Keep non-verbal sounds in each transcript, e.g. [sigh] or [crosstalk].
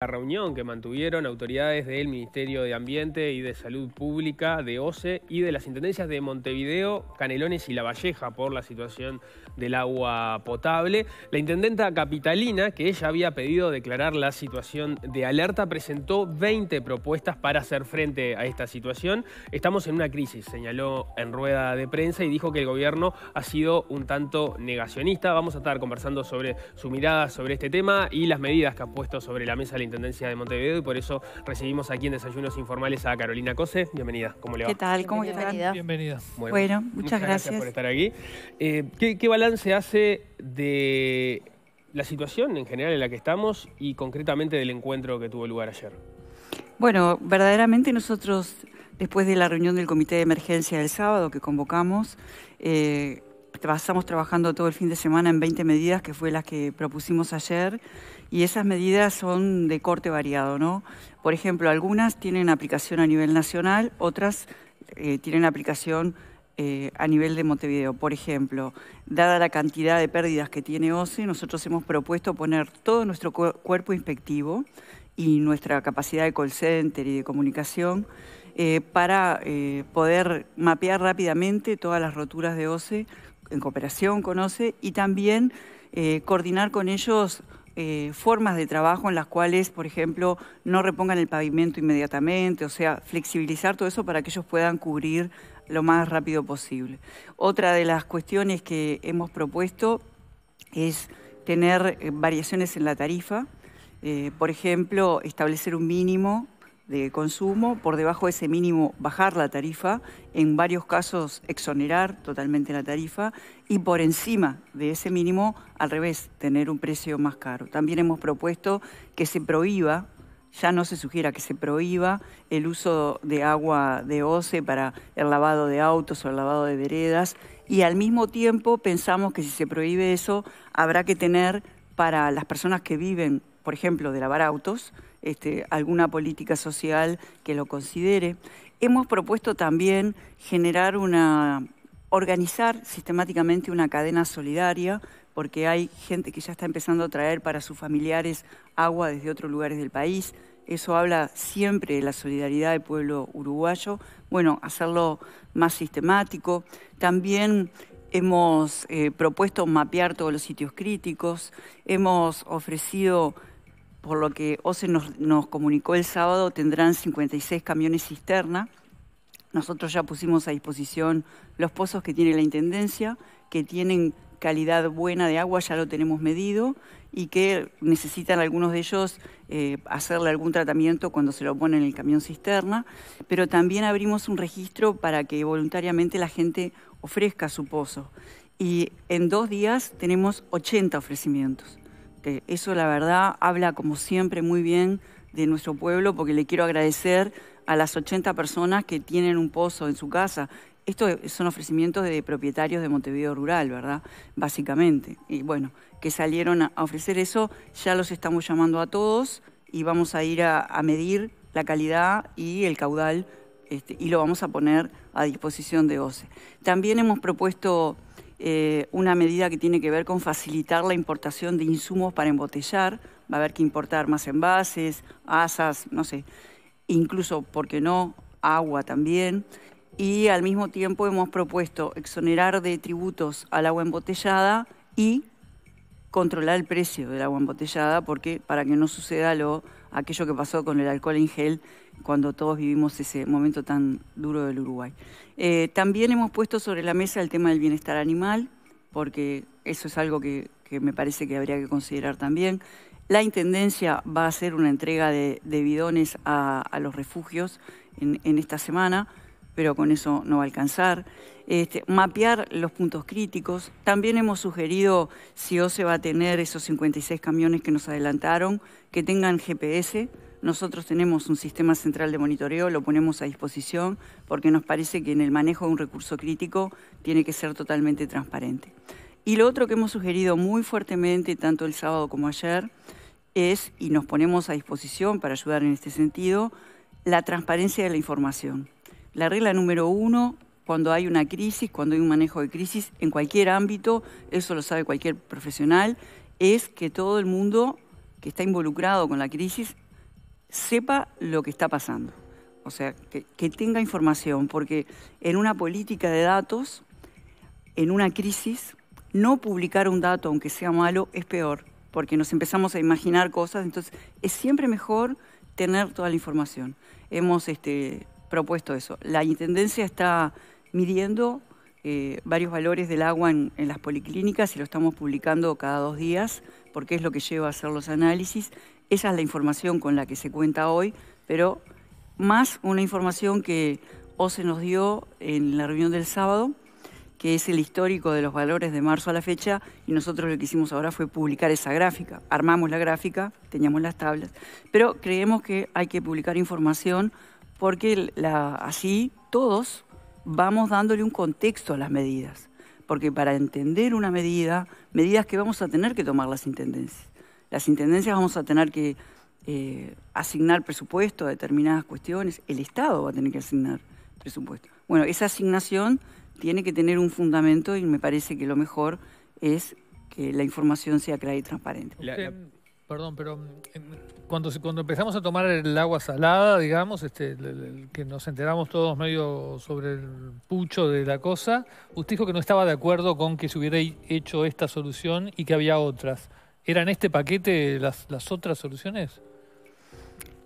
La reunión que mantuvieron autoridades del Ministerio de Ambiente y de Salud Pública, de OCE y de las intendencias de Montevideo, Canelones y La Valleja por la situación del agua potable. La intendenta capitalina, que ella había pedido declarar la situación de alerta, presentó 20 propuestas para hacer frente a esta situación. Estamos en una crisis, señaló en rueda de prensa y dijo que el gobierno ha sido un tanto negacionista. Vamos a estar conversando sobre su mirada sobre este tema y las medidas que ha puesto sobre la mesa la Intendencia de Montevideo y por eso recibimos aquí en Desayunos Informales a Carolina Cose. Bienvenida, ¿cómo le va? ¿Qué tal? ¿Cómo Bienvenida. Bienvenida. Bueno, muchas, gracias. gracias. por estar aquí. Eh, ¿qué, balance hace de la situación en general en la que estamos y concretamente del encuentro que tuvo lugar ayer? Bueno, verdaderamente nosotros, después de la reunión del Comité de Emergencia del sábado que convocamos, eh, pasamos trabajando todo el fin de semana en 20 medidas, que fue las que propusimos ayer, y esas medidas son de corte variado, ¿no? Por ejemplo, algunas tienen aplicación a nivel nacional, otras eh, tienen aplicación eh, a nivel de Montevideo. Por ejemplo, dada la cantidad de pérdidas que tiene OCE, nosotros hemos propuesto poner todo nuestro cuerpo inspectivo y nuestra capacidad de call center y de comunicación eh, para poder mapear rápidamente todas las roturas de OCE en cooperación con OCE y también coordinar con ellos eh, formas de trabajo en las cuales, por ejemplo, no repongan el pavimento inmediatamente, o sea, flexibilizar todo eso para que ellos puedan cubrir lo más rápido posible. Otra de las cuestiones que hemos propuesto es tener eh, variaciones en la tarifa, eh, por ejemplo, establecer un mínimo de consumo, por debajo de ese mínimo bajar la tarifa, en varios casos exonerar totalmente la tarifa y por encima de ese mínimo, al revés, tener un precio más caro. También hemos propuesto que se prohíba, ya no se sugiera que se prohíba el uso de agua de OCE para el lavado de autos o el lavado de veredas y al mismo tiempo pensamos que si se prohíbe eso, habrá que tener para las personas que viven, por ejemplo, de lavar autos, este, alguna política social que lo considere. Hemos propuesto también generar una, organizar sistemáticamente una cadena solidaria, porque hay gente que ya está empezando a traer para sus familiares agua desde otros lugares del país. Eso habla siempre de la solidaridad del pueblo uruguayo. Bueno, hacerlo más sistemático. También hemos eh, propuesto mapear todos los sitios críticos. Hemos ofrecido por lo que OCE nos, comunicó el sábado, tendrán 56 camiones cisterna. Nosotros ya pusimos a disposición los pozos que tiene la Intendencia, que tienen calidad buena de agua, ya lo tenemos medido, y que necesitan algunos de ellos eh, hacerle algún tratamiento cuando se lo ponen en el camión cisterna, pero también abrimos un registro para que voluntariamente la gente ofrezca su pozo. Y en dos días tenemos 80 ofrecimientos. Eso la verdad habla como siempre muy bien de nuestro pueblo porque le quiero agradecer a las 80 personas que tienen un pozo en su casa. Estos son ofrecimientos de propietarios de Montevideo Rural, ¿verdad? Básicamente. Y bueno, que salieron a ofrecer eso, ya los estamos llamando a todos y vamos a ir a, medir la calidad y el caudal este, y lo vamos a poner a disposición de OCE. También hemos propuesto eh, una medida que tiene que ver con facilitar la importación de insumos para embotellar. Va a haber que importar más envases, asas, no sé, incluso, ¿por qué no?, agua también. Y al mismo tiempo hemos propuesto exonerar de tributos al agua embotellada y controlar el precio del agua embotellada porque para que no suceda lo aquello que pasó con el alcohol en gel cuando todos vivimos ese momento tan duro del Uruguay. Eh, también hemos puesto sobre la mesa el tema del bienestar animal, porque eso es algo que, me parece que habría que considerar también. La Intendencia va a hacer una entrega de, bidones a, los refugios en, esta semana, pero con eso no va a alcanzar. Este, mapear los puntos críticos. También hemos sugerido si se va a tener esos 56 camiones que nos adelantaron, que tengan GPS nosotros tenemos un sistema central de monitoreo, lo ponemos a disposición porque nos parece que en el manejo de un recurso crítico tiene que ser totalmente transparente. Y lo otro que hemos sugerido muy fuertemente, tanto el sábado como ayer, es, y nos ponemos a disposición para ayudar en este sentido, la transparencia de la información. La regla número uno, cuando hay una crisis, cuando hay un manejo de crisis, en cualquier ámbito, eso lo sabe cualquier profesional, es que todo el mundo que está involucrado con la crisis sepa lo que está pasando. O sea, que, tenga información, porque en una política de datos, en una crisis, no publicar un dato, aunque sea malo, es peor, porque nos empezamos a imaginar cosas, entonces es siempre mejor tener toda la información. Hemos este, propuesto eso. La Intendencia está midiendo eh, varios valores del agua en, las policlínicas y lo estamos publicando cada dos días, porque es lo que lleva a hacer los análisis. Esa es la información con la que se cuenta hoy, pero más una información que se nos dio en la reunión del sábado, que es el histórico de los valores de marzo a la fecha, y nosotros lo que hicimos ahora fue publicar esa gráfica. Armamos la gráfica, teníamos las tablas, pero creemos que hay que publicar información porque así todos vamos dándole un contexto a las medidas, porque para entender una medida, medidas que vamos a tener que tomar las intendencias. Las intendencias vamos a tener que eh, asignar presupuesto a determinadas cuestiones, el Estado va a tener que asignar presupuesto. Bueno, esa asignación tiene que tener un fundamento y me parece que lo mejor es que la información sea clara y transparente. Perdón, pero mm, cuando, cuando empezamos a tomar el agua salada, digamos, este, que nos enteramos todos medio sobre el pucho de la cosa, usted dijo que no estaba de acuerdo con que se hubiera hecho esta solución y que había otras. ¿Eran este paquete las, otras soluciones?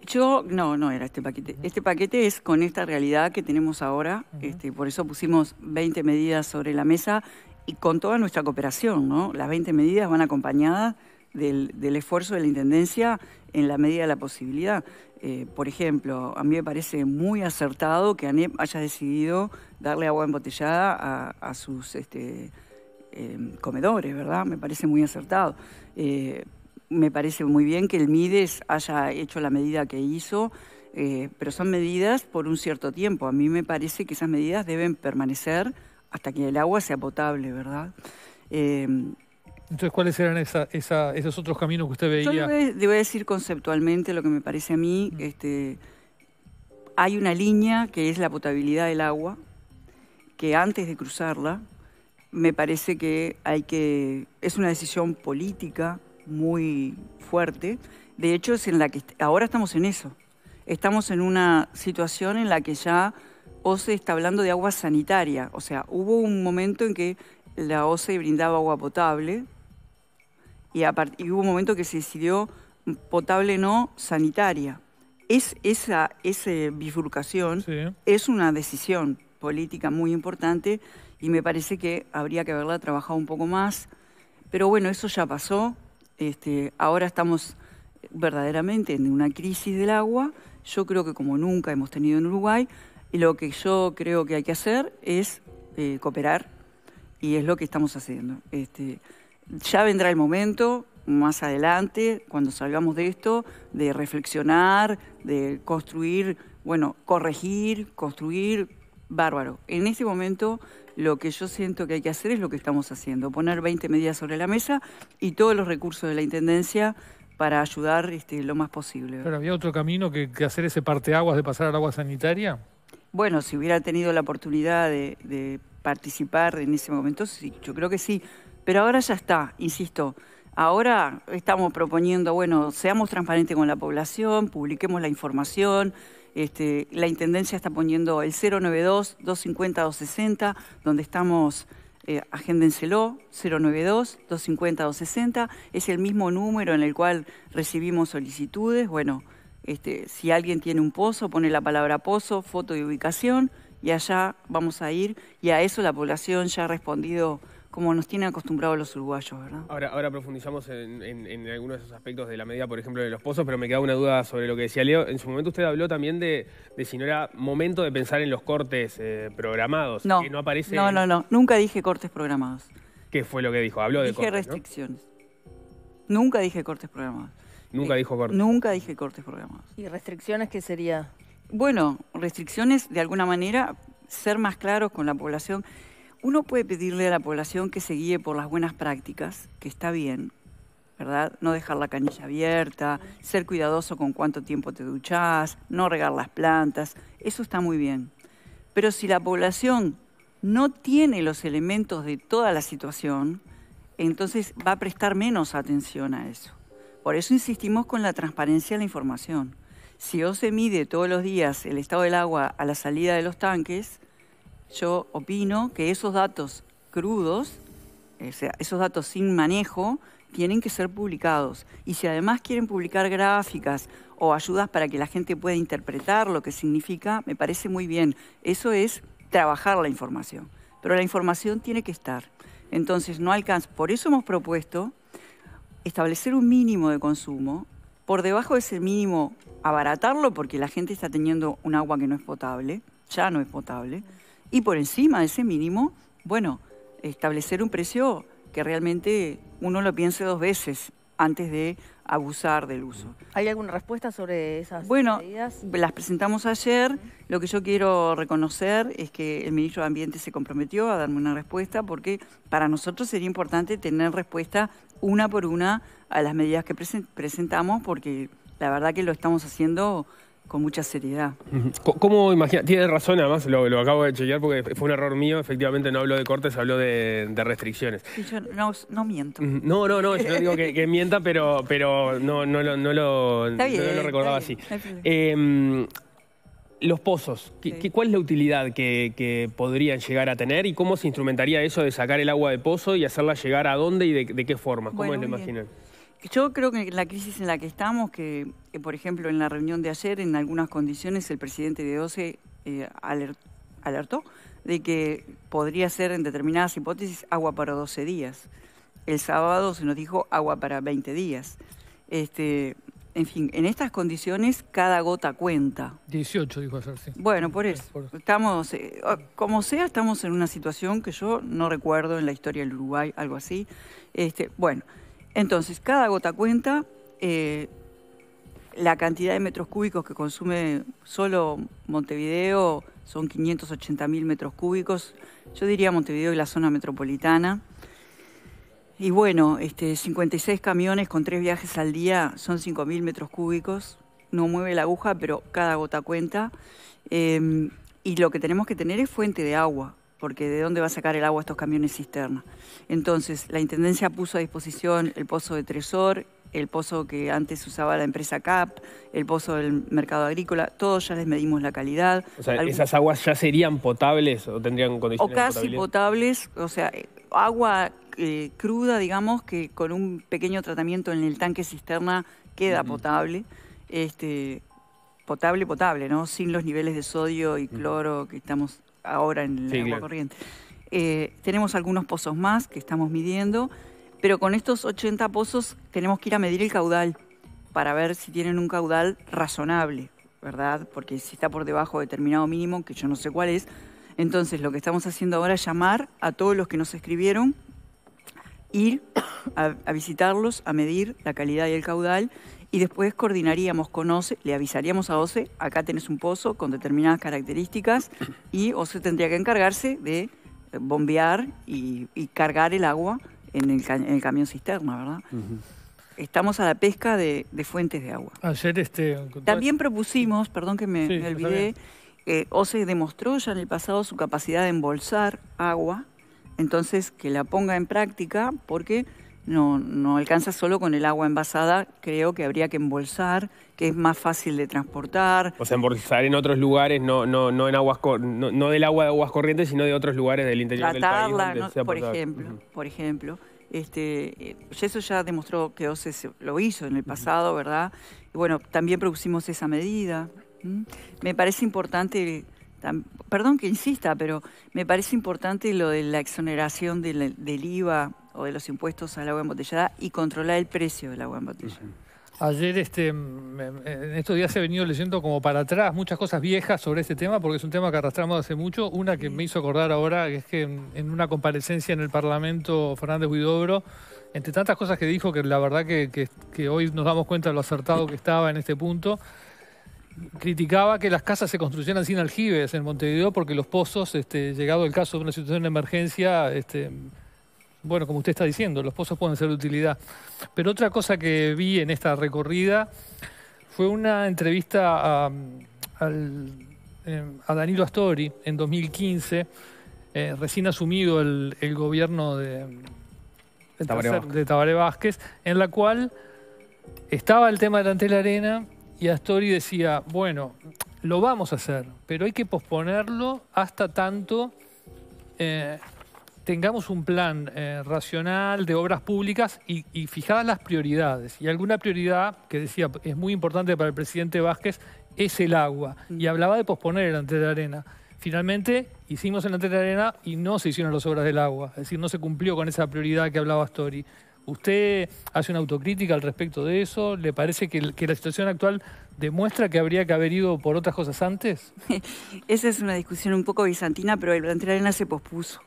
Yo, no, no era este paquete. Este paquete es con esta realidad que tenemos ahora, este, por eso pusimos 20 medidas sobre la mesa y con toda nuestra cooperación, ¿no? Las 20 medidas van acompañadas del, esfuerzo de la Intendencia en la medida de la posibilidad. Eh, por ejemplo, a mí me parece muy acertado que ANEP haya decidido darle agua embotellada a, sus este, Em, comedores, ¿verdad? Me parece muy acertado. Eh, me parece muy bien que el MIDES haya hecho la medida que hizo, eh, pero son medidas por un cierto tiempo. A mí me parece que esas medidas deben permanecer hasta que el agua sea potable, ¿verdad? Em, Entonces, ¿cuáles eran esos otros caminos que usted veía? Yo le voy, a decir conceptualmente lo que me parece a mí. Este, hay una línea que es la potabilidad del agua, que antes de cruzarla me parece que hay que es una decisión política muy fuerte. De hecho, es en la que ahora estamos en eso. Estamos en una situación en la que ya OCE está hablando de agua sanitaria. O sea, hubo un momento en que la OCE brindaba agua potable y, hubo un momento que se decidió potable no, sanitaria. Es, esa, esa bifurcación es una decisión política muy importante y me parece que habría que haberla trabajado un poco más. Pero bueno, eso ya pasó. Este, ahora estamos verdaderamente en una crisis del agua. Yo creo que como nunca hemos tenido en Uruguay, y lo que yo creo que hay que hacer es eh, cooperar y es lo que estamos haciendo. Este, ya vendrá el momento, más adelante, cuando salgamos de esto, de reflexionar, de construir, bueno, corregir, construir, bárbaro. En este momento lo que yo siento que hay que hacer es lo que estamos haciendo, poner 20 medidas sobre la mesa y todos los recursos de la Intendencia para ayudar este, lo más posible. ¿Pero había otro camino que, hacer ese parteaguas de pasar al agua sanitaria? Bueno, si hubiera tenido la oportunidad de, de participar en ese momento, sí, yo creo que sí. Pero ahora ya está, insisto. Ahora estamos proponiendo, bueno, seamos transparentes con la población, publiquemos la información, este, la Intendencia está poniendo el 092-250-260, donde estamos, eh, agéndenselo, 092-250-260. Es el mismo número en el cual recibimos solicitudes. Bueno, este, si alguien tiene un pozo, pone la palabra pozo, foto de ubicación, y allá vamos a ir, y a eso la población ya ha respondido como nos tienen acostumbrados los uruguayos, ¿verdad? Ahora, ahora profundizamos en, algunos de esos aspectos de la medida, por ejemplo, de los pozos, pero me queda una duda sobre lo que decía Leo. En su momento usted habló también de, si no era momento de pensar en los cortes eh, programados. No, que no aparece. No, no, no. Nunca dije cortes programados. ¿Qué fue lo que dijo? Habló de cortes. restricciones. Nunca dije cortes programados. Nunca eh, dijo cortes. Nunca dije cortes programados. ¿Y restricciones qué sería? Bueno, restricciones de alguna manera, ser más claros con la población uno puede pedirle a la población que se guíe por las buenas prácticas, que está bien, ¿verdad? No dejar la canilla abierta, ser cuidadoso con cuánto tiempo te duchás, no regar las plantas, eso está muy bien. Pero si la población no tiene los elementos de toda la situación, entonces va a prestar menos atención a eso. Por eso insistimos con la transparencia de la información. Si hoy se mide todos los días el estado del agua a la salida de los tanques, yo opino que esos datos crudos, esos datos sin manejo, tienen que ser publicados. Y si además quieren publicar gráficas o ayudas para que la gente pueda interpretar lo que significa, me parece muy bien. Eso es trabajar la información. Pero la información tiene que estar. Entonces no alcanza. Por eso hemos propuesto establecer un mínimo de consumo. Por debajo de ese mínimo, abaratarlo porque la gente está teniendo un agua que no es potable, ya no es potable y por encima de ese mínimo, bueno, establecer un precio que realmente uno lo piense dos veces antes de abusar del uso. ¿Hay alguna respuesta sobre esas medidas? Bueno, las presentamos ayer. Lo que yo quiero reconocer es que el ministro de Ambiente se comprometió a darme una respuesta porque para nosotros sería importante tener respuesta una por una a las medidas que presentamos porque la verdad que lo estamos haciendo con mucha seriedad. ¿Cómo imagina? Tiene razón, además lo, lo, acabo de chequear porque fue un error mío, efectivamente no habló de cortes, habló de, restricciones. yo no, miento. No, no, no, yo no digo que, mienta, pero, pero no, no, lo, no, lo, recordaba así. Em, los pozos, ¿Qué, ¿cuál es la utilidad que, podrían llegar a tener y cómo se instrumentaría eso de sacar el agua de pozo y hacerla llegar a dónde y de, qué forma? ¿Cómo lo imaginan? Yo creo que la crisis en la que estamos, que, eh, por ejemplo en la reunión de ayer, en algunas condiciones, el presidente de OCE eh, alertó de que podría ser en determinadas hipótesis agua para 12 días. El sábado se nos dijo agua para 20 días. Este, en fin, en estas condiciones cada gota cuenta. 18 dijo ayer, sí. Bueno, por eso. Estamos, eh, como sea, estamos en una situación que yo no recuerdo en la historia del Uruguay, algo así. Este, bueno. Entonces, cada gota cuenta, eh, la cantidad de metros cúbicos que consume solo Montevideo son 580.000 mil metros cúbicos, yo diría Montevideo y la zona metropolitana. Y bueno, este, 56 camiones con tres viajes al día son 5.000 mil metros cúbicos, no mueve la aguja, pero cada gota cuenta. Em, y lo que tenemos que tener es fuente de agua, porque ¿de dónde va a sacar el agua estos camiones cisterna? Entonces, la Intendencia puso a disposición el pozo de Tresor, el pozo que antes usaba la empresa CAP, el pozo del mercado agrícola, todos ya les medimos la calidad. O sea, ¿esas aguas ya serían potables o tendrían condiciones O casi potables, o sea, eh, agua eh, cruda, digamos, que con un pequeño tratamiento en el tanque cisterna queda potable. Este, potable, potable, ¿no? Sin los niveles de sodio y cloro que estamos ahora en la el agua corriente. Eh, tenemos algunos pozos más que estamos midiendo, pero con estos 80 pozos tenemos que ir a medir el caudal para ver si tienen un caudal razonable, ¿verdad? Porque si está por debajo de determinado mínimo, que yo no sé cuál es, entonces lo que estamos haciendo ahora es llamar a todos los que nos escribieron, ir a visitarlos, a medir la calidad y el caudal y después coordinaríamos con OCE, le avisaríamos a OCE, acá tenés un pozo con determinadas características y OCE tendría que encargarse de eh, bombear y, cargar el agua en el, camión cisterna, ¿verdad? Estamos a la pesca de, fuentes de agua. Ayer este... También propusimos, perdón que me, olvidé, eh, OCE demostró ya en el pasado su capacidad de embolsar agua, entonces que la ponga en práctica porque no, no alcanza solo con el agua envasada, creo que habría que embolsar, que es más fácil de transportar. O sea, embolsar en otros lugares, no, no, no en aguas no, del agua de aguas corrientes, sino de otros lugares del interior del país. por ejemplo, por ejemplo. Este, eh, eso ya demostró que OCE lo hizo en el pasado, ¿verdad? bueno, también producimos esa medida. Me parece importante perdón que insista, pero me parece importante lo de la exoneración del, IVA o de los impuestos al agua embotellada y controlar el precio del agua embotellada. Ayer, este, mm, en estos días he venido leyendo como para atrás muchas cosas viejas sobre este tema, porque es un tema que arrastramos hace mucho. Una que me hizo acordar ahora es que en, una comparecencia en el Parlamento, Fernández Huidobro, entre tantas cosas que dijo, que la verdad que, que hoy nos damos cuenta de lo acertado que estaba en este punto, criticaba que las casas se construyeran sin aljibes en Montevideo porque los pozos, este, llegado el caso de una situación de emergencia, este, bueno, como usted está diciendo, los pozos pueden ser de utilidad. Pero otra cosa que vi en esta recorrida fue una entrevista a, em, Danilo Astori en 2015, eh, recién asumido el, gobierno de, Tabaré Vázquez, en la cual estaba el tema de la arena y Astori decía, bueno, lo vamos a hacer, pero hay que posponerlo hasta tanto eh, tengamos un plan eh, racional de obras públicas y, y, fijadas las prioridades. Y alguna prioridad que decía es muy importante para el presidente Vázquez es el agua. Mm. Y hablaba de posponer el ante de arena. Finalmente hicimos el ante de arena y no se hicieron las obras del agua. Es decir, no se cumplió con esa prioridad que hablaba Astori. ¿Usted hace una autocrítica al respecto de eso? ¿Le parece que, la situación actual demuestra que habría que haber ido por otras cosas antes? [laughs] Esa es una discusión un poco bizantina, pero el arena se pospuso.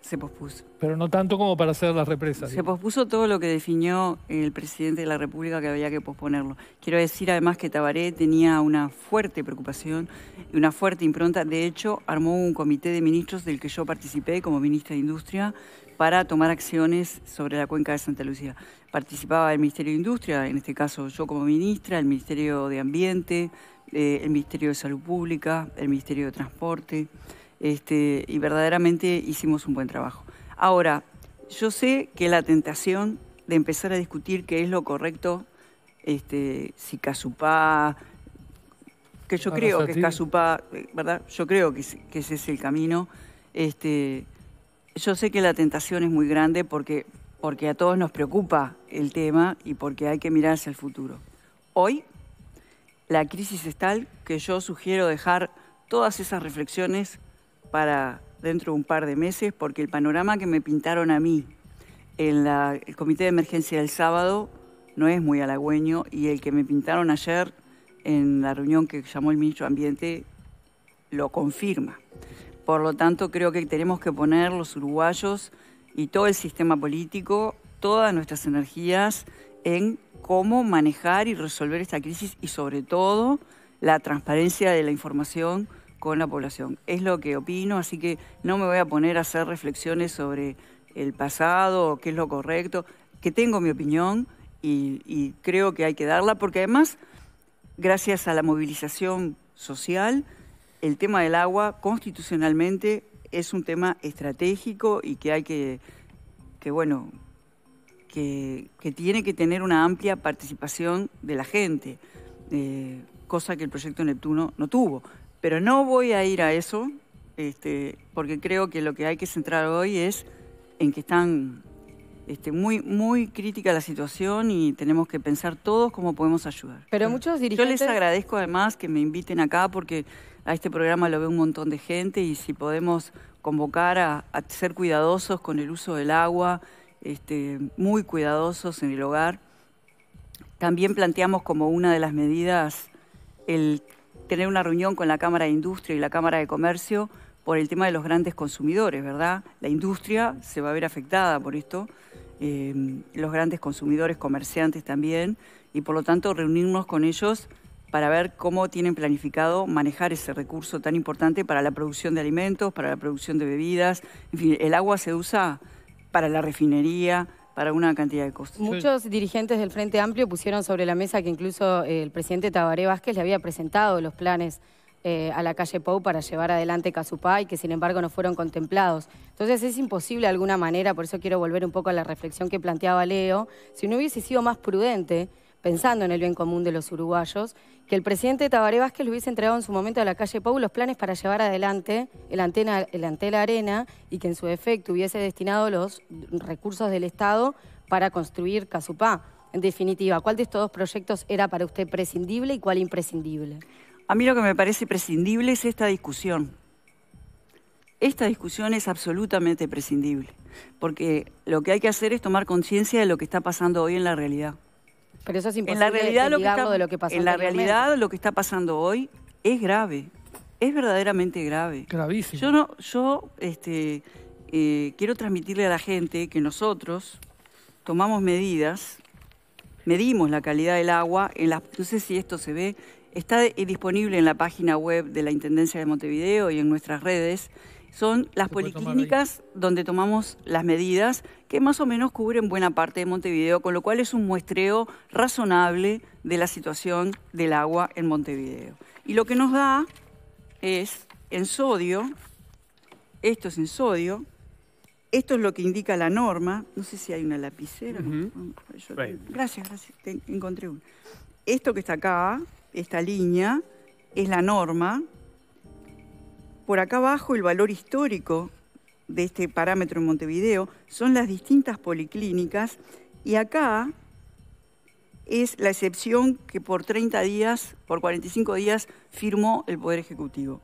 Se pospuso. Pero no tanto como para hacer las represas. Se pospuso todo lo que definió el presidente de la República que había que posponerlo. Quiero decir además que Tabaré tenía una fuerte preocupación y una fuerte impronta. De hecho, armó un comité de ministros del que yo participé como ministra de Industria para tomar acciones sobre la cuenca de Santa Lucía. Participaba el Ministerio de Industria, en este caso yo como ministra, el Ministerio de Ambiente, eh, el Ministerio de Salud Pública, el Ministerio de Transporte. Este, y verdaderamente hicimos un buen trabajo. Ahora, yo sé que la tentación de empezar a discutir qué es lo correcto, este, si Casupá, que yo creo que es Casupá, ¿verdad? Yo creo que, ese es el camino. Este, yo sé que la tentación es muy grande porque, porque a todos nos preocupa el tema y porque hay que mirar hacia el futuro. Hoy la crisis es tal que yo sugiero dejar todas esas reflexiones para dentro de un par de meses, porque el panorama que me pintaron a mí en el comité de emergencia del sábado no es muy halagüeño y el que me pintaron ayer en la reunión que llamó el ministro de Ambiente lo confirma. Por lo tanto, creo que tenemos que poner los uruguayos y todo el sistema político, todas nuestras energías en cómo manejar y resolver esta crisis y sobre todo la transparencia de la información con la población. Es lo que opino, así que no me voy a poner a hacer reflexiones sobre el pasado, o qué es lo correcto, que tengo mi opinión y, creo que hay que darla, porque además, gracias a la movilización social, el tema del agua constitucionalmente es un tema estratégico y que hay que, que bueno, que, tiene que tener una amplia participación de la gente, eh, cosa que el proyecto Neptuno no tuvo. Pero no voy a ir a eso, este, porque creo que lo que hay que centrar hoy es en que están este, muy, muy crítica la situación y tenemos que pensar todos cómo podemos ayudar. Pero muchos Yo les agradezco además que me inviten acá porque a este programa lo ve un montón de gente y si podemos convocar a, ser cuidadosos con el uso del agua, este, muy cuidadosos en el hogar. También planteamos como una de las medidas el tener una reunión con la Cámara de Industria y la Cámara de Comercio por el tema de los grandes consumidores, ¿verdad? La industria se va a ver afectada por esto, eh, los grandes consumidores, comerciantes también, y por lo tanto reunirnos con ellos para ver cómo tienen planificado manejar ese recurso tan importante para la producción de alimentos, para la producción de bebidas. En fin, el agua se usa para la refinería, para una cantidad de costos. Muchos dirigentes del Frente Amplio pusieron sobre la mesa que incluso eh, el presidente Tabaré Vázquez le había presentado los planes eh, a la calle Pou para llevar adelante Casupá y que sin embargo no fueron contemplados. Entonces es imposible de alguna manera, por eso quiero volver un poco a la reflexión que planteaba Leo, si no hubiese sido más prudente pensando en el bien común de los uruguayos, que el presidente Tabaré Vázquez le hubiese entregado en su momento a la calle Pau los planes para llevar adelante el, antena, el Arena y que en su efecto hubiese destinado los recursos del Estado para construir Casupá. En definitiva, ¿cuál de estos dos proyectos era para usted prescindible y cuál imprescindible? A mí lo que me parece prescindible es esta discusión. Esta discusión es absolutamente prescindible, porque lo que hay que hacer es tomar conciencia de lo que está pasando hoy en la realidad. Pero eso es importante. en la realidad, lo que está, En la realidad lo que está pasando hoy es grave, es verdaderamente grave. Gravísimo. Yo, no, yo este, eh, quiero transmitirle a la gente que nosotros tomamos medidas, medimos la calidad del agua, en no sé si esto se ve, está disponible en la página web de la Intendencia de Montevideo y en nuestras redes son las policlínicas donde tomamos las medidas que más o menos cubren buena parte de Montevideo, con lo cual es un muestreo razonable de la situación del agua en Montevideo. Y lo que nos da es en sodio, esto es en sodio, esto es lo que indica la norma, no sé si hay una lapicera, gracias, gracias, encontré una. Esto que está acá, esta línea, es la norma, por acá abajo el valor histórico de este parámetro en Montevideo son las distintas policlínicas y acá es la excepción que por 30 días, por 45 días firmó el Poder Ejecutivo.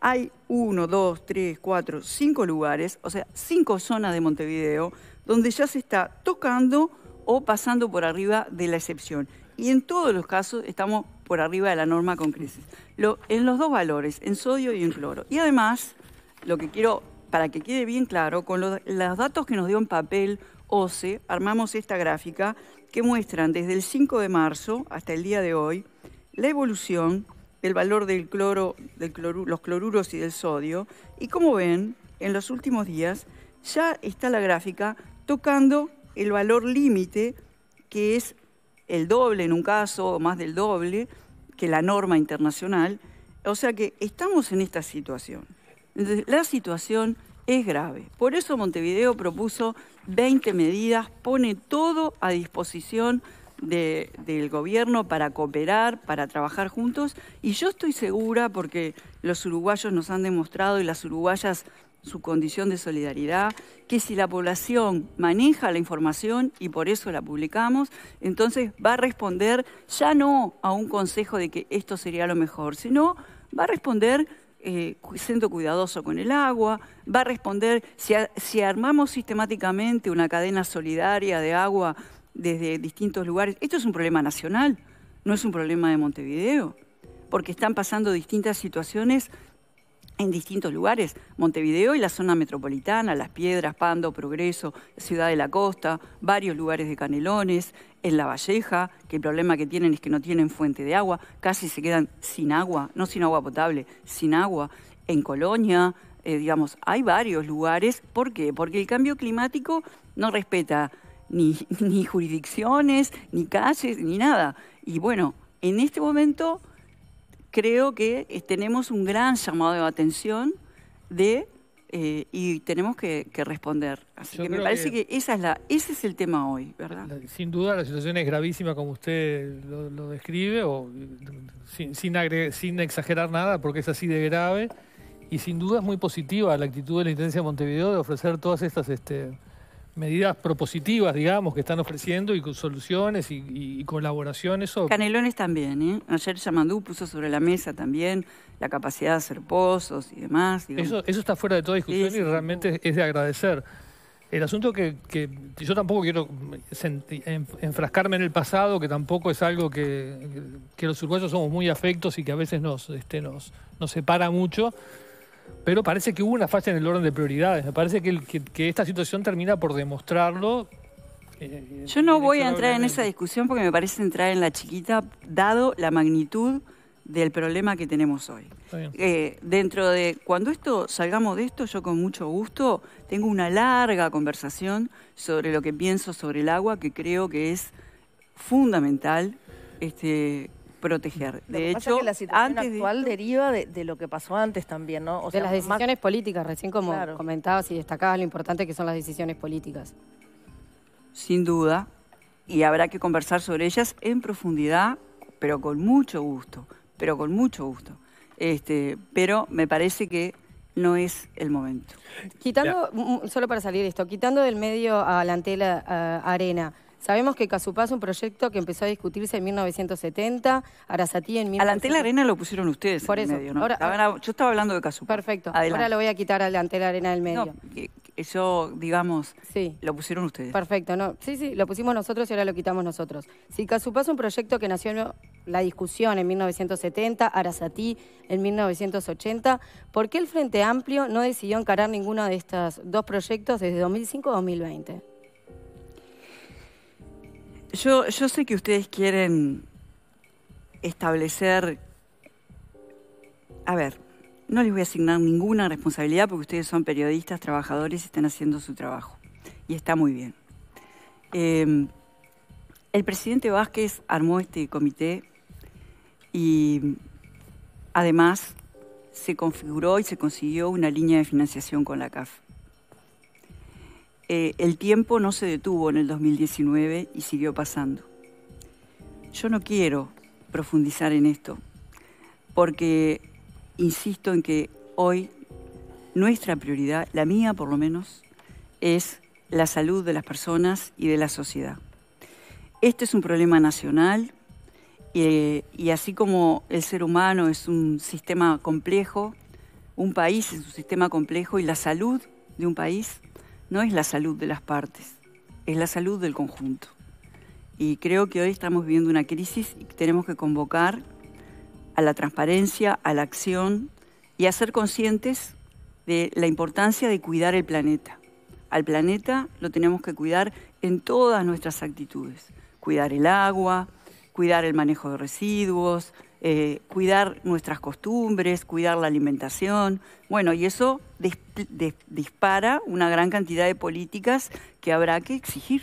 Hay uno, dos, tres, cuatro, cinco lugares, o sea, cinco zonas de Montevideo donde ya se está tocando o pasando por arriba de la excepción. Y en todos los casos estamos por arriba de la norma con crisis en los dos valores, en sodio y en cloro. Y además, lo que quiero, para que quede bien claro, con los, datos que nos dio en papel OCE, armamos esta gráfica que muestran desde el 5 de marzo hasta el día de hoy la evolución del valor del cloro, los cloruros y del sodio. Y como ven, en los últimos días ya está la gráfica tocando el valor límite que es el doble en un caso, más del doble, que la norma internacional. O sea que estamos en esta situación. la situación es grave. Por eso Montevideo propuso 20 medidas, pone todo a disposición del gobierno para cooperar, para trabajar juntos. Y yo estoy segura, porque los uruguayos nos han demostrado y las uruguayas su condición de solidaridad, que si la población maneja la información y por eso la publicamos, entonces va a responder ya no a un consejo de que esto sería lo mejor, sino va a responder eh, siendo cuidadoso con el agua, va a responder si armamos sistemáticamente una cadena solidaria de agua desde distintos lugares. Esto es un problema nacional, no es un problema de Montevideo, porque están pasando distintas situaciones en distintos lugares, Montevideo y la zona metropolitana, Las Piedras, Pando, Progreso, Ciudad de la Costa, varios lugares de Canelones, en La Valleja, que el problema que tienen es que no tienen fuente de agua, casi se quedan sin agua, no sin agua potable, sin agua, en Colonia, eh, digamos, hay varios lugares. ¿Por qué? Porque el cambio climático no respeta ni, [laughs] ni jurisdicciones, ni calles, ni nada. Y bueno, en este momento creo que tenemos un gran llamado de atención de, eh, y tenemos que, responder. Así que me parece que, esa es la, ese es el tema hoy, ¿verdad? Sin duda la situación es gravísima como usted lo, describe, o sin, sin, sin exagerar nada, porque es así de grave. Y sin duda es muy positiva la actitud de la Intendencia de Montevideo de ofrecer todas estas... Este, medidas propositivas, digamos, que están ofreciendo y con soluciones y, colaboraciones. Canelones también, ¿eh? Ayer Yamandú puso sobre la mesa también la capacidad de hacer pozos y demás. Eso, está fuera de toda discusión y realmente es de agradecer. El asunto que, yo tampoco quiero enfrascarme en el pasado, que tampoco es algo que, los uruguayos somos muy afectos y que a veces nos, este, nos separa mucho, pero parece que hubo una falla en el orden de prioridades. Me parece que, esta situación termina por demostrarlo. Eh, yo no voy a entrar en esa discusión porque me parece entrar en la chiquita, dado la magnitud del problema que tenemos hoy. Eh, dentro de cuando esto salgamos de esto, yo con mucho gusto tengo una larga conversación sobre lo que pienso sobre el agua, que creo que es fundamental este, proteger. De hecho, la situación actual deriva de, lo que pasó antes también, ¿no? de las decisiones políticas, recién como comentabas y destacabas lo importante que son las decisiones políticas. Sin duda, y habrá que conversar sobre ellas en profundidad, pero con mucho gusto, pero con mucho gusto. Este, pero me parece que no es el momento. Quitando, mm, mm, solo para salir esto, quitando del medio a la antela arena, Sabemos que Casupá es un proyecto que empezó a discutirse en 1970, Arasatí en... 1980. Alante la arena lo pusieron ustedes Por en eso. medio, ¿no? Ah, yo estaba hablando de Casupá. Perfecto. Ahora lo voy a quitar a la arena del medio. eso, digamos, lo pusieron ustedes. Perfecto. No, sí, sí, lo pusimos nosotros y ahora lo quitamos nosotros. Si Casupá es un proyecto que nació en la discusión en 1970, Arasatí en 1980. ¿Por qué el Frente Amplio no decidió encarar ninguno de estos dos proyectos desde 2005 a 2020? Yo, sé que ustedes quieren establecer... A ver, no les voy a asignar ninguna responsabilidad porque ustedes son periodistas, trabajadores y están haciendo su trabajo. Y está muy bien. Em, el presidente Vázquez armó este comité y además se configuró y se consiguió una línea de financiación con la CAF. Eh, el tiempo no se detuvo en el 2019 y siguió pasando. Yo no quiero profundizar en esto, porque insisto en que hoy nuestra prioridad, la mía por lo menos, es la salud de las personas y de la sociedad. Este es un problema nacional eh, y así como el ser humano es un sistema complejo, un país es un sistema complejo y la salud de un país no es la salud de las partes, es la salud del conjunto. Y creo que hoy estamos viviendo una crisis y tenemos que convocar a la transparencia, a la acción y a ser conscientes de la importancia de cuidar el planeta. Al planeta lo tenemos que cuidar en todas nuestras actitudes. Cuidar el agua, cuidar el manejo de residuos, eh, cuidar nuestras costumbres, cuidar la alimentación. Bueno, y eso dispara una gran cantidad de políticas que habrá que exigir.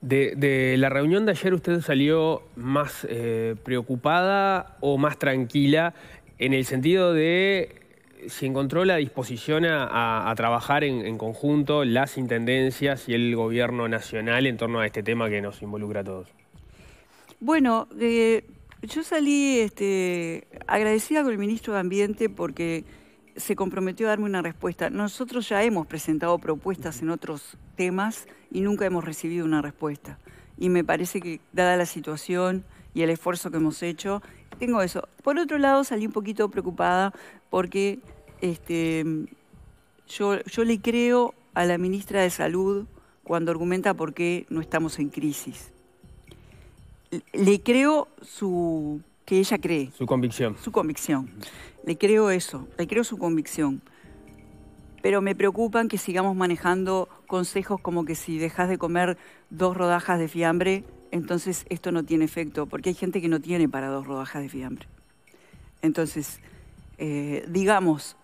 De, la reunión de ayer usted salió más eh, preocupada o más tranquila en el sentido de si encontró la disposición a, trabajar en, conjunto las intendencias y el gobierno nacional en torno a este tema que nos involucra a todos? Bueno, eh, yo salí este, agradecida con el ministro de Ambiente porque se comprometió a darme una respuesta. Nosotros ya hemos presentado propuestas en otros temas y nunca hemos recibido una respuesta. Y me parece que, dada la situación y el esfuerzo que hemos hecho, tengo eso. Por otro lado, salí un poquito preocupada porque este, yo le creo a la ministra de Salud cuando argumenta por qué no estamos en crisis le creo su que ella cree. Su convicción. Su convicción. Le creo eso, le creo su convicción. Pero me preocupan que sigamos manejando consejos como que si dejas de comer dos rodajas de fiambre, entonces esto no tiene efecto, porque hay gente que no tiene para dos rodajas de fiambre. Entonces, eh, digamos,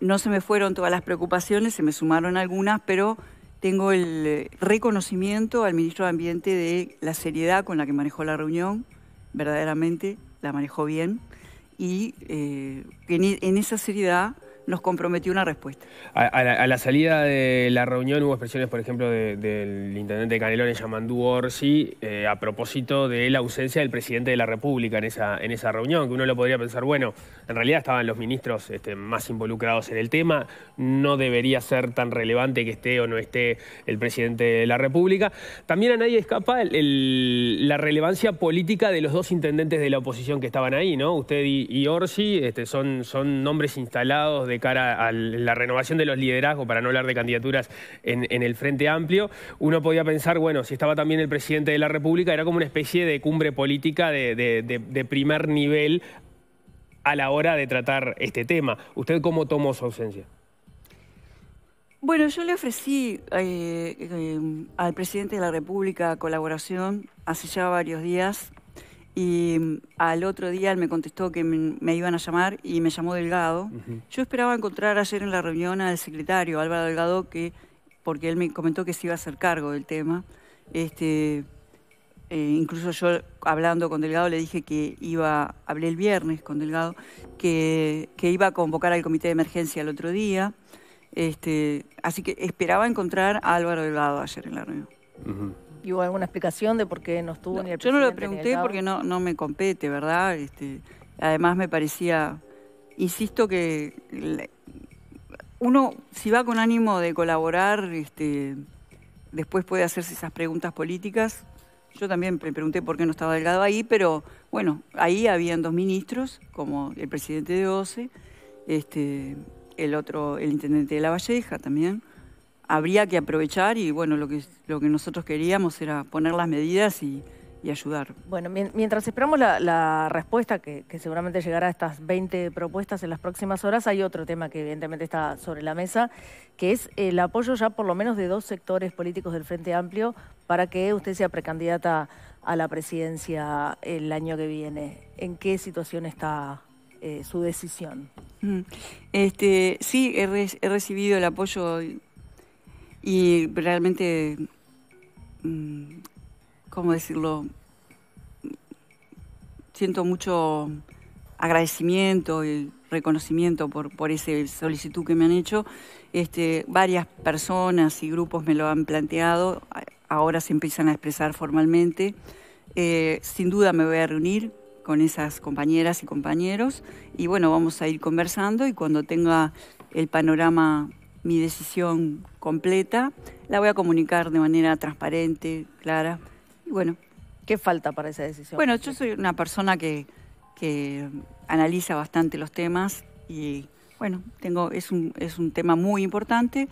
no se me fueron todas las preocupaciones, se me sumaron algunas, pero tengo el eh, reconocimiento al ministro de Ambiente de la seriedad con la que manejó la reunión, verdaderamente la manejó bien, y eh, e, en esa seriedad nos comprometió una respuesta. A, la, salida de la reunión hubo expresiones, por ejemplo, del intendente Canelón y Yamandú Orsi eh, a propósito de la ausencia del presidente de la República en esa, en esa reunión, que uno lo podría pensar, bueno, en realidad estaban los ministros este, más involucrados en el tema, no debería ser tan relevante que esté o no esté el presidente de la República. También a nadie escapa la relevancia política de los dos intendentes de la oposición que estaban ahí, ¿no? Usted y, Orsi este, son, son nombres instalados de cara a la renovación de los liderazgos, para no hablar de candidaturas en, el Frente Amplio, uno podía pensar, bueno, si estaba también el presidente de la República, era como una especie de cumbre política de, primer nivel a la hora de tratar este tema. ¿Usted cómo tomó su ausencia? Bueno, yo le ofrecí eh, eh, al presidente de la República colaboración hace ya varios días y mm, al otro día él me contestó que me, iban a llamar y me llamó Delgado. Yo esperaba encontrar ayer en la reunión al secretario Álvaro Delgado, que, porque él me comentó que se iba a hacer cargo del tema. Este, eh, incluso yo hablando con Delgado le dije que iba, hablé el viernes con Delgado, que, iba a convocar al comité de emergencia el otro día. Este, así que esperaba encontrar a Álvaro Delgado ayer en la reunión hubo alguna explicación de por qué no estuvo ni el Yo no lo pregunté porque no, me compete, ¿verdad? Este, además me parecía, insisto que uno si va con ánimo de colaborar, este, después puede hacerse esas preguntas políticas. Yo también me pregunté por qué no estaba Delgado ahí, pero bueno, ahí habían dos ministros, como el presidente de OCE, este, el otro, el intendente de La Valleja también habría que aprovechar y bueno, lo que, lo que nosotros queríamos era poner las medidas y, ayudar. Bueno, mientras esperamos la, respuesta, que, seguramente llegará a estas 20 propuestas en las próximas horas, hay otro tema que evidentemente está sobre la mesa, que es el apoyo ya por lo menos de dos sectores políticos del Frente Amplio para que usted sea precandidata a la presidencia el año que viene. ¿En qué situación está eh, su decisión? Mm. Este, sí, he recibido el apoyo y realmente, mm, ¿cómo decirlo? Siento mucho agradecimiento y reconocimiento por, por esa solicitud que me han hecho. Este, varias personas y grupos me lo han planteado, ahora se empiezan a expresar formalmente. Eh, sin duda me voy a reunir con esas compañeras y compañeros y bueno, vamos a ir conversando y cuando tenga el panorama mi decisión completa, la voy a comunicar de manera transparente, clara. Y bueno. ¿Qué falta para esa decisión? Bueno, yo soy una persona que, analiza bastante los temas y bueno, tengo, es, un, es un tema muy importante.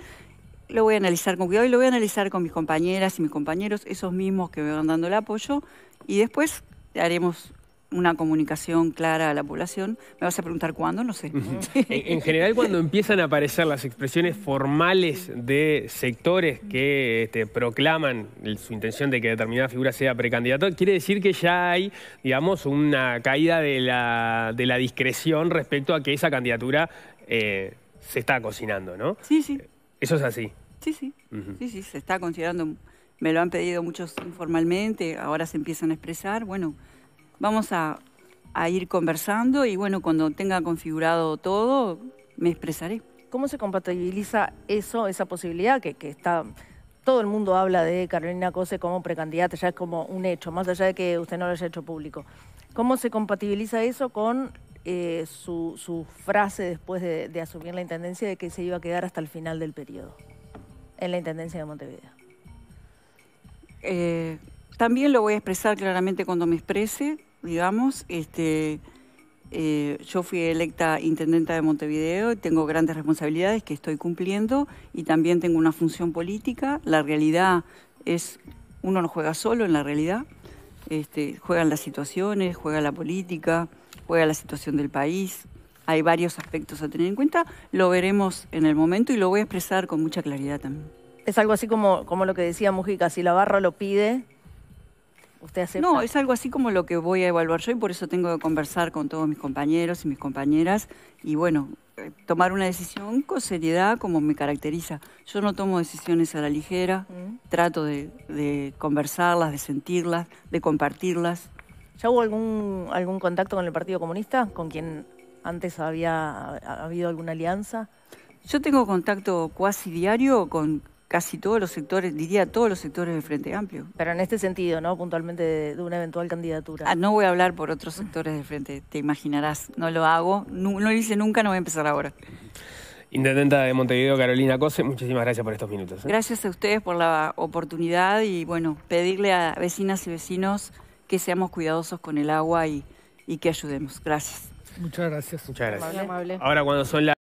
Lo voy a analizar con cuidado y lo voy a analizar con mis compañeras y mis compañeros, esos mismos que me van dando el apoyo, y después haremos una comunicación clara a la población. Me vas a preguntar cuándo, no sé. en, general, cuando empiezan a aparecer las expresiones formales de sectores que este, proclaman su intención de que determinada figura sea precandidato, quiere decir que ya hay, digamos, una caída de la, de la discreción respecto a que esa candidatura eh, se está cocinando, ¿no? Sí, sí. Eh, eso es así. Sí, sí. Sí, sí, se está considerando. Me lo han pedido muchos informalmente, ahora se empiezan a expresar. Bueno, Vamos a, ir conversando y bueno, cuando tenga configurado todo, me expresaré. ¿Cómo se compatibiliza eso, esa posibilidad que, está todo el mundo habla de Carolina Cose como precandidata, ya es como un hecho, más allá de que usted no lo haya hecho público. ¿Cómo se compatibiliza eso con eh, su, su, frase después de, de, asumir la Intendencia de que se iba a quedar hasta el final del periodo en la Intendencia de Montevideo? Eh, también lo voy a expresar claramente cuando me exprese digamos. Este, eh, yo fui electa intendenta de Montevideo tengo grandes responsabilidades que estoy cumpliendo y también tengo una función política. La realidad es, uno no juega solo en la realidad, este, juegan las situaciones, juega la política, juega la situación del país. Hay varios aspectos a tener en cuenta, lo veremos en el momento y lo voy a expresar con mucha claridad también. Es algo así como, como lo que decía Mujica, si la barra lo pide, no, es algo así como lo que voy a evaluar yo y por eso tengo que conversar con todos mis compañeros y mis compañeras y bueno, eh, tomar una decisión con seriedad como me caracteriza. Yo no tomo decisiones a la ligera, mm. trato de, conversarlas, de sentirlas, de compartirlas. ¿Ya hubo algún, algún contacto con el Partido Comunista, con quien antes había habido alguna alianza? Yo tengo contacto cuasi diario con casi todos los sectores, diría todos los sectores del Frente Amplio. Pero en este sentido, ¿no? Puntualmente de, una eventual candidatura. Ah, no voy a hablar por otros sectores del Frente, te imaginarás. No lo hago, no, lo hice nunca, no voy a empezar ahora. Intendenta de Montevideo, Carolina Cose, muchísimas gracias por estos minutos. ¿eh? Gracias a ustedes por la oportunidad y, bueno, pedirle a vecinas y vecinos que seamos cuidadosos con el agua y, que ayudemos. Gracias. Muchas gracias. Muchas gracias. Ahora cuando son